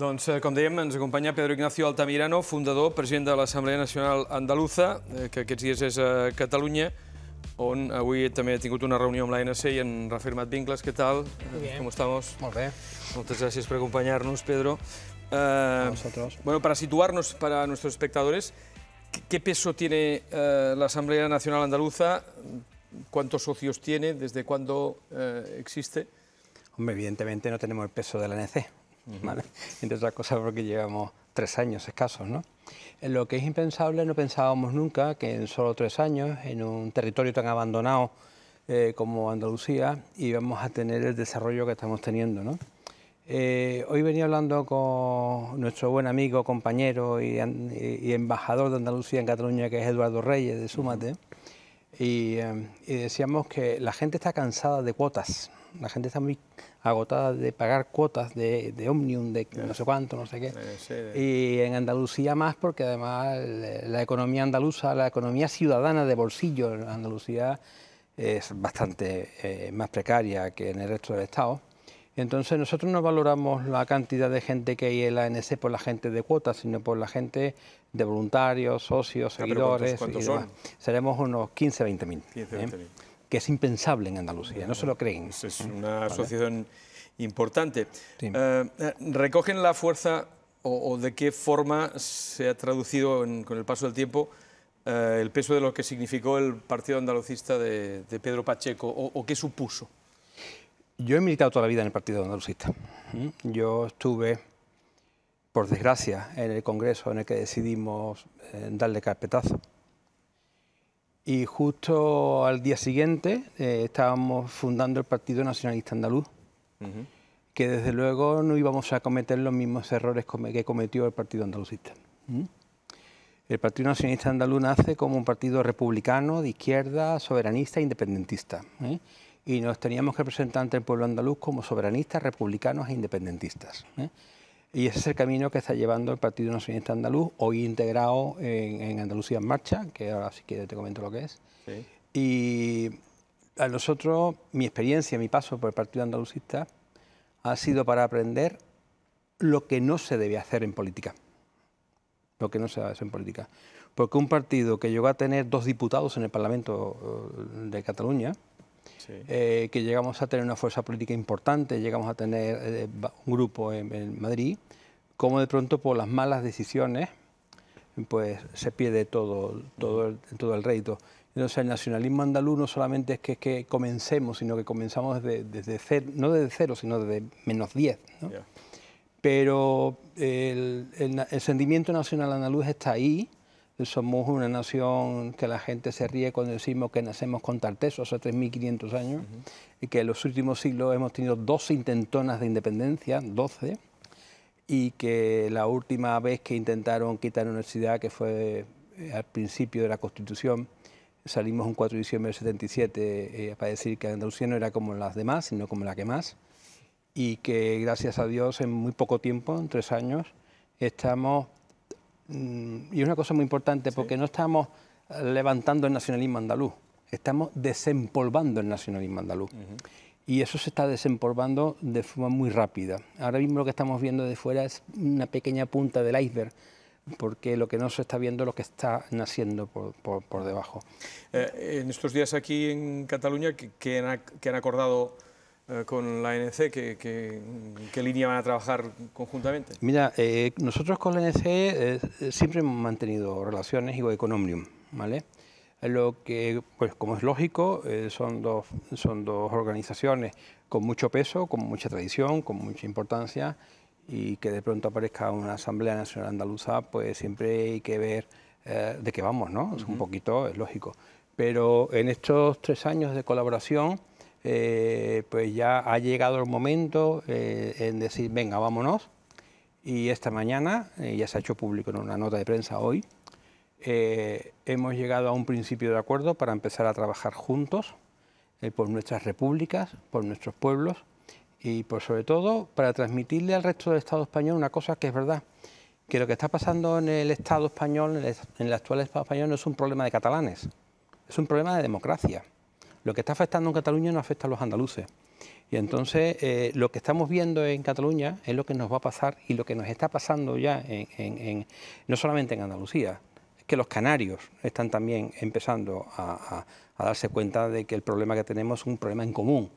Doncs, eh, com dèiem, ens acompanya Pedro Ignacio Altamirano, fundador, president de l'Assemblea Nacional Andaluza, eh, que aquests dies és a Catalunya, on avui també ha tingut una reunió amb l'ANC i han reafirmat vincles. Què tal? Com estamos? Molt bé. Moltes gràcies per acompanyar-nos, Pedro. Eh, a vosotros. Bueno, para situar-nos para nuestros espectadores, ¿qué peso tiene eh, té l'Assemblea Nacional Andaluza? ¿Cuántos socios tiene? ¿Desde cuándo eh, existe? Hombre, evidentemente no tenemos el peso de la ANC Entre otras cosas porque llevamos tres años escasos, ¿no? En lo que es impensable, no pensábamos nunca que en solo tres años, en un territorio tan abandonado eh, como Andalucía, íbamos a tener el desarrollo que estamos teniendo, ¿no? Eh, hoy venía hablando con nuestro buen amigo, compañero y, y, embajador de Andalucía en Cataluña, que es Eduardo Reyes, de Súmate, y, eh, y decíamos que la gente está cansada de cuotas, la gente está muy agotada de pagar cuotas de, de Omnium, de no sé cuánto, no sé qué. Eh, y en Andalucía más, porque además la economía andaluza, la economía ciudadana de bolsillo en Andalucía es bastante eh, más precaria que en el resto del Estado. Entonces nosotros no valoramos la cantidad de gente que hay en la ANC por la gente de cuotas, sino por la gente de voluntarios, socios, ah, seguidores. ¿cuántos, Seremos unos 15, 20 mil. 15, que es impensable en Andalucía, no se lo creen. Es una asociación importante. Eh, eh, ¿Recogen la fuerza o, de qué forma se ha traducido con el paso del tiempo eh, el peso de lo que significó el Partido Andalucista de, Pedro Pacheco o, qué supuso? Yo he militado toda la vida en el Partido Andalucista. Yo estuve, por desgracia, en el Congreso en el que decidimos darle carpetazo y justo al día siguiente eh, estábamos fundando el Partido Nacionalista Andaluz, que desde luego no íbamos a cometer los mismos errores que cometió el Partido Andalucista. El Partido Nacionalista Andaluz nace como un partido republicano, de izquierda, soberanista e independentista. Y nos teníamos que presentar ante el pueblo andaluz como soberanistas, republicanos e independentistas. Y ese es el camino que está llevando el Partido Nacionalista Andaluz, hoy integrado en, Andalucía en Marcha, que ahora si quieres te comento lo que es. Y a nosotros, mi experiencia, mi paso por el Partido Andalucista ha sido para aprender lo que no se debe hacer en política. Lo que no se debe hacer en política. Porque un partido que llegó a tener dos diputados en el Parlamento eh, de Cataluña, eh, que llegamos a tener una fuerza política importante, llegamos a tener eh, un grupo en, Madrid, como de pronto por las malas decisiones pues se pierde todo, todo, el, todo rédito. Entonces el nacionalismo andaluz no solamente es que, que comencemos, sino que comenzamos desde, desde cero, no desde cero, sino desde menos diez. Pero el sentimiento nacional andaluz está ahí, somos una nación que la gente se ríe cuando decimos que nacemos con Tarteso hace 3.500 años y que en los últimos siglos hemos tenido dos intentonas de independencia, 12, y que la última vez que intentaron quitar una universidad, que fue eh, al principio de la Constitución, salimos un 4 de diciembre del 77 eh, para decir que Andalucía no era como las demás, sino como la que más, y que gracias a Dios en muy poco tiempo, en tres años, estamos Mm, y una cosa muy importante, porque no estamos levantando el nacionalismo andaluz, estamos desempolvando el nacionalismo andaluz. Y eso se está desempolvando de forma muy rápida. Ahora mismo lo que estamos viendo de fuera es una pequeña punta del iceberg, porque lo que no se está viendo es lo que está naciendo por, debajo. Eh, en estos días aquí en Cataluña, ¿qué han, que han acordado eh, con la ANC? ¿Qué, línea van a trabajar conjuntamente? Mira, eh, nosotros con la ANC eh, siempre hemos mantenido relaciones y economium, ¿vale? Lo que, pues como es lógico, son, dos, son dos organizaciones con mucho peso, con mucha tradición, con mucha importancia y que de pronto aparezca una Asamblea Nacional Andaluza, pues siempre hay que ver de qué vamos, ¿no? Es un poquito, es lógico. Pero en estos tres años de colaboración, eh, pues ya ha llegado el momento eh, en decir, venga, vámonos. Y esta mañana, eh, ya se ha hecho público en una nota de prensa hoy, hemos llegado a un principio de acuerdo para empezar a trabajar juntos por nuestras repúblicas, por nuestros pueblos y por sobre todo para transmitirle al resto del Estado español una cosa que es verdad, que lo que está pasando en el Estado español, en el actual Estado español, no es un problema de catalanes, es un problema de democracia. Lo que está afectando en Cataluña no afecta a los andaluces. Y entonces eh, lo que estamos viendo en Cataluña es lo que nos va a pasar y lo que nos está pasando ya, en, no solamente en Andalucía, es que los canarios están también empezando a, darse cuenta de que el problema que tenemos es un problema en común.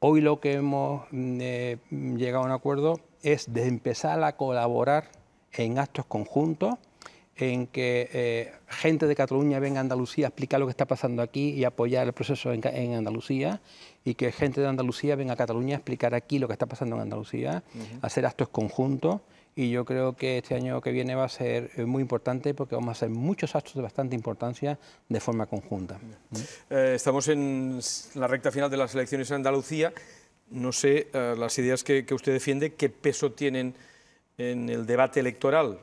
Hoy lo que hemos mm, eh, llegado a un acuerdo es de empezar a colaborar en actos conjuntos en que eh, gente de Cataluña venga a Andalucía a explicar lo que está pasando aquí y apoyar el proceso en, Andalucía, y que gente de Andalucía venga a Cataluña a explicar aquí lo que está pasando en Andalucía, hacer actos conjuntos. Y yo creo que este año que viene va a ser eh, muy importante porque vamos a hacer muchos actos de bastante importancia de forma conjunta. Mm. Eh, estamos en la recta final de las elecciones en Andalucía. No sé, las ideas que usted defiende, ¿qué peso tienen en el debate electoral?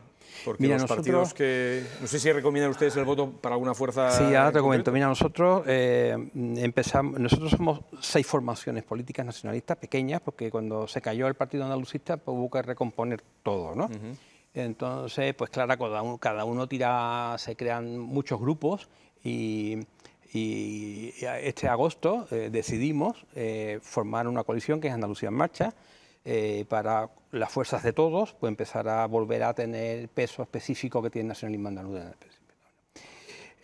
Porque Mira, los nosotros, partidos que... No sé si recomiendan ustedes el voto para alguna fuerza... Sí, ahora te comento. Mira, nosotros eh, empezamos... Nosotros somos seis formaciones políticas nacionalistas pequeñas, porque cuando se cayó el Partido Andalucista pues, hubo que recomponer todo, ¿no? Entonces, pues claro, cada uno, tira... Se crean muchos grupos y este agosto eh, decidimos eh, formar una coalición que es Andalucía en Marcha para las fuerzas de todos, pues empezar a volver a tener el peso específico que tiene el nacionalismo andaluz.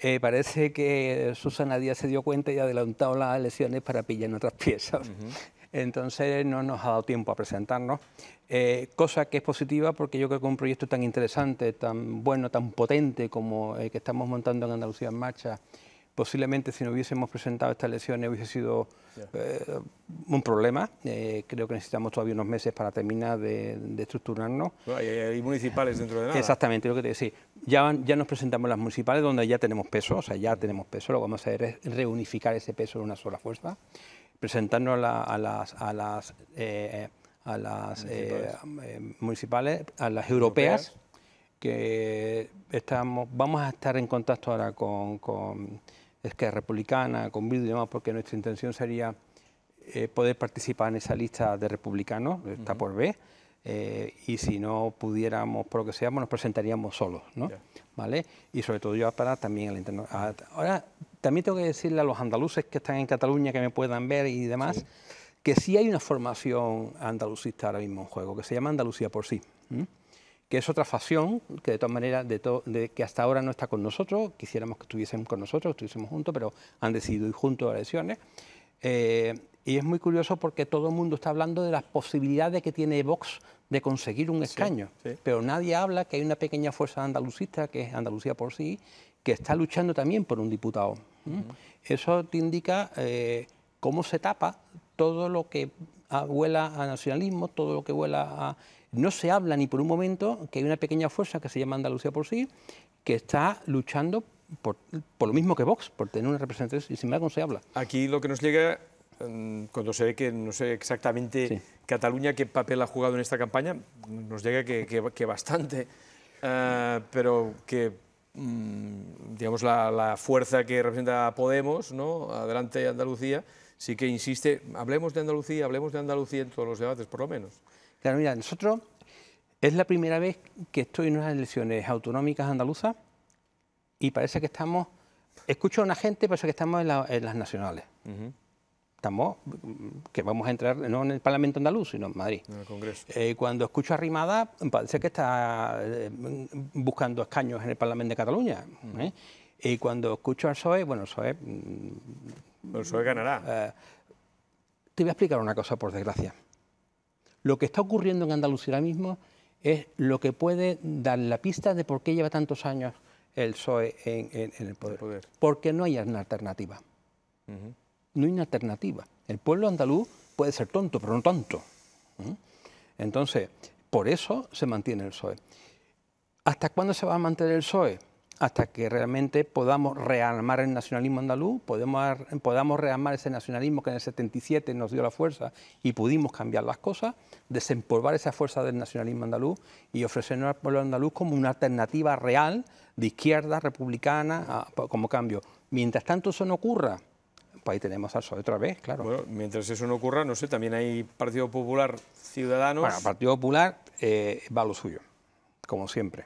Eh, parece que Susana Díaz se dio cuenta y ha adelantado las elecciones para pillar en otras piezas. Entonces no nos ha dado tiempo a presentarnos, eh, cosa que es positiva porque yo creo que un proyecto tan interesante, tan bueno, tan potente como el que estamos montando en Andalucía en Marcha, posiblemente si no hubiésemos presentado estas lesiones hubiese sido eh, un problema. Eh, creo que necesitamos todavía unos meses para terminar de, estructurarnos. y hay, municipales dentro de nada. Exactamente, lo que te decía. Ya, ya nos presentamos las municipales donde ya tenemos peso, o sea, ya tenemos peso, lo que vamos a hacer es reunificar ese peso en una sola fuerza, presentarnos a, las... A las, a las eh, municipales. a las europeas, que estamos, vamos a estar en contacto ahora con es es Republicana, con vida y demás, porque nuestra intención sería eh, poder participar en esa lista de republicanos, está por B, eh, y si no pudiéramos, por lo que seamos, nos presentaríamos solos, ¿Vale? Y sobre todo yo para también el interno. Ahora, también tengo que decirle a los andaluces que están en Cataluña, que me puedan ver y demás, que sí hay una formación andalucista ahora mismo en juego, que se llama Andalucía por sí es otra facción que de todas maneras, de, que hasta ahora no está con nosotros, quisiéramos que estuviesen con nosotros, estuviésemos juntos, pero han decidido ir juntos a elecciones. Eh, y es muy curioso porque todo el mundo está hablando de las posibilidades que tiene Vox de conseguir un escaño, pero nadie habla que hay una pequeña fuerza andalucista, que es Andalucía por sí, que está luchando también por un diputado. Eso te indica eh, cómo se tapa todo lo que vuela a nacionalismo, todo lo que vuela a no se habla ni por un momento que hay una pequeña fuerza que se llama Andalucía por sí, que está luchando por, lo mismo que Vox, por tener una representación, y sin embargo no se habla. Aquí lo que nos llega mm, cuando se ve que no sé exactamente Cataluña qué papel ha jugado en esta campaña, nos llega que, bastante, eh, pero que mm, digamos la, fuerza que representa Podemos, ¿no? adelante Andalucía, sí que insiste, hablemos de Andalucía, hablemos de Andalucía en todos los debates por lo menos mira, nosotros es la primera vez que estoy en unas elecciones autonómicas andaluzas y parece que estamos, escucho a una gente, parece que estamos en, las nacionales. Estamos, que vamos a entrar no en el Parlamento andaluz, sino en Madrid. En el Congreso. Eh, cuando escucho a Rimada, parece que está eh, buscando escaños en el Parlamento de Cataluña. ¿eh? Y cuando escucho al PSOE, bueno, el mm, PSOE... El ganará. te voy a explicar una cosa, por desgracia. Lo que está ocurriendo en Andalucía ahora mismo es lo que puede dar la pista de por qué lleva tantos años el PSOE en, el, poder. Porque no hay una alternativa. No hay una alternativa. El pueblo andaluz puede ser tonto, pero no tanto. ¿Mm? Entonces, por eso se mantiene el PSOE. ¿Hasta cuándo se va a mantener el PSOE? hasta que realmente podamos rearmar el nacionalismo andaluz, podamos rearmar ese nacionalismo que en el 77 nos dio la fuerza y pudimos cambiar las cosas, desempolvar esa fuerza del nacionalismo andaluz y ofrecernos al pueblo andaluz como una alternativa real de izquierda republicana como cambio. Mientras tanto eso no ocurra, pues ahí tenemos al PSOE otra vez, claro. mientras eso no ocurra, no sé, también hay Partido Popular Ciudadanos. Bueno, el Partido Popular eh, va a lo suyo, como siempre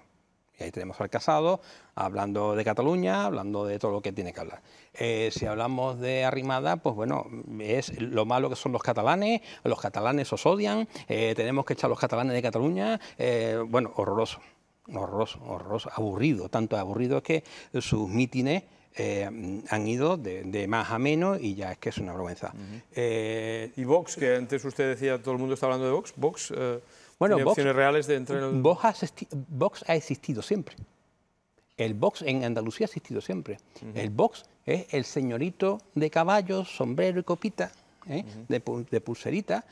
ahí tenemos al Casado hablando de Cataluña, hablando de todo lo que tiene que hablar. Eh, si hablamos de arrimada, pues bueno, es lo malo que son los catalanes, los catalanes os odian, eh, tenemos que echar a los catalanes de Cataluña, eh, bueno, horroroso, horroroso, horroroso, aburrido, tanto aburrido que sus mítines... han ido de, más a menos y ya es que es una vergüenza. y Vox, que antes usted decía todo el mundo está hablando de Vox, Vox bueno, Vox, de ha existido siempre. El Vox en Andalucía ha existido siempre. El Vox es el señorito de caballo, sombrero y copita, ¿eh? de, pulserita,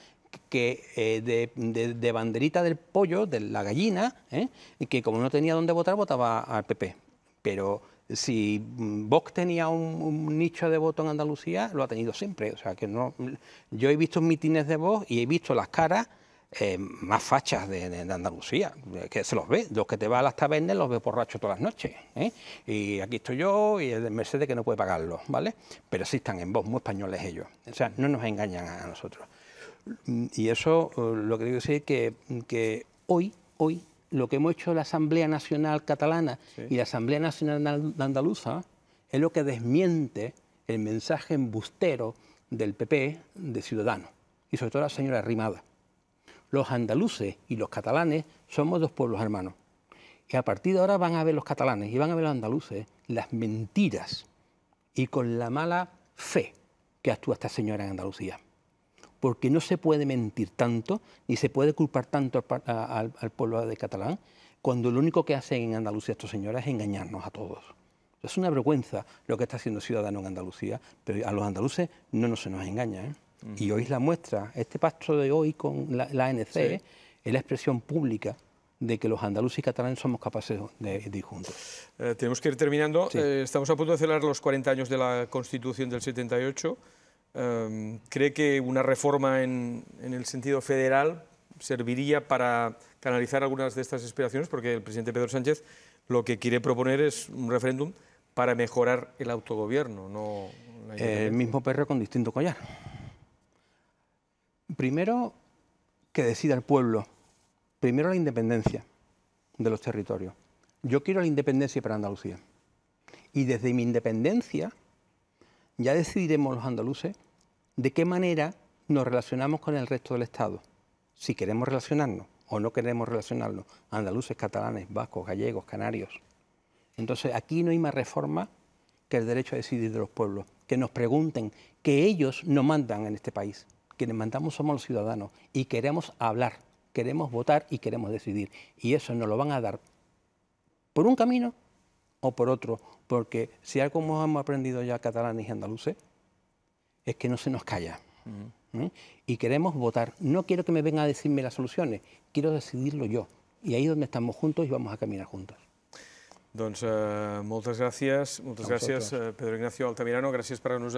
que, eh, de, banderita del pollo, de la gallina, ¿eh? y que como no tenía dónde votar, votaba al PP. Pero si mm, Vox tenía un, nicho de voto en Andalucía, lo ha tenido siempre. O sea, que no, yo he visto mitines de Vox y he visto las caras eh, más fachas de, Andalucía, eh, que se los ve, los que te va a las tabernas los ve borrachos todas las noches, ¿eh? y aquí estoy yo y el Mercedes que no puede pagarlo, ¿vale? Pero sí están en voz, muy españoles ellos, o sea, no nos engañan a, nosotros. Y eso lo que digo decir que, que hoy, hoy, lo que hemos hecho la Asamblea Nacional Catalana y la Asamblea Nacional Andaluza es lo que desmiente el mensaje embustero del PP de Ciudadanos, y sobre todo la señora Rimada los andaluces y los catalanes somos dos pueblos hermanos. Y a partir de ahora van a ver los catalanes y van a ver los andaluces las mentiras y con la mala fe que actúa esta señora en Andalucía. Porque no se puede mentir tanto, ni se puede culpar tanto al, pueblo de catalán, cuando lo único que hacen en Andalucía estos señores es engañarnos a todos. Es una vergüenza lo que está haciendo Ciudadanos en Andalucía, pero a los andaluces no nos se nos engaña. ¿eh? y hoy es la muestra. Este pacto de hoy con la, ANC es la expresión pública de que los andaluces y catalanes somos capaces de, ir juntos. Eh, tenemos que ir terminando. Eh, estamos a punto de celebrar los 40 años de la Constitución del 78. Em, ¿Cree que una reforma en, el sentido federal serviría para canalizar algunas de estas aspiraciones? Porque el presidente Pedro Sánchez lo que quiere proponer es un referéndum para mejorar el autogobierno, no... Eh, el mismo perro con distinto collar. Primero, que decida el pueblo. Primero, la independencia de los territorios. Yo quiero la independencia para Andalucía. Y desde mi independencia ya decidiremos los andaluces de qué manera nos relacionamos con el resto del Estado. Si queremos relacionarnos o no queremos relacionarnos, andaluces, catalanes, vascos, gallegos, canarios. Entonces aquí no hay más reforma que el derecho a decidir de los pueblos, que nos pregunten, que ellos no mandan en este país quienes mandamos somos los ciudadanos y queremos hablar, queremos votar y queremos decidir. Y eso nos lo van a dar por un camino o por otro, porque si algo hemos aprendido ya catalanes y andaluces, es que no se nos calla. Y queremos votar. No quiero que me vengan a decirme las soluciones, quiero decidirlo yo. Y ahí es donde estamos juntos y vamos a caminar juntos. Muchas eh, gracias, muchas gracias Pedro Ignacio Altamirano, Gracias por nos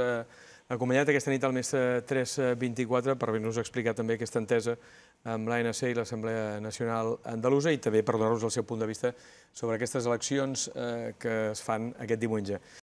acompanyat aquesta nit al mestre eh, eh, 324 per venir-nos a explicar també aquesta entesa amb l'ANC i l'Assemblea Nacional Andalusa i també per donar vos el seu punt de vista sobre aquestes eleccions eh, que es fan aquest diumenge.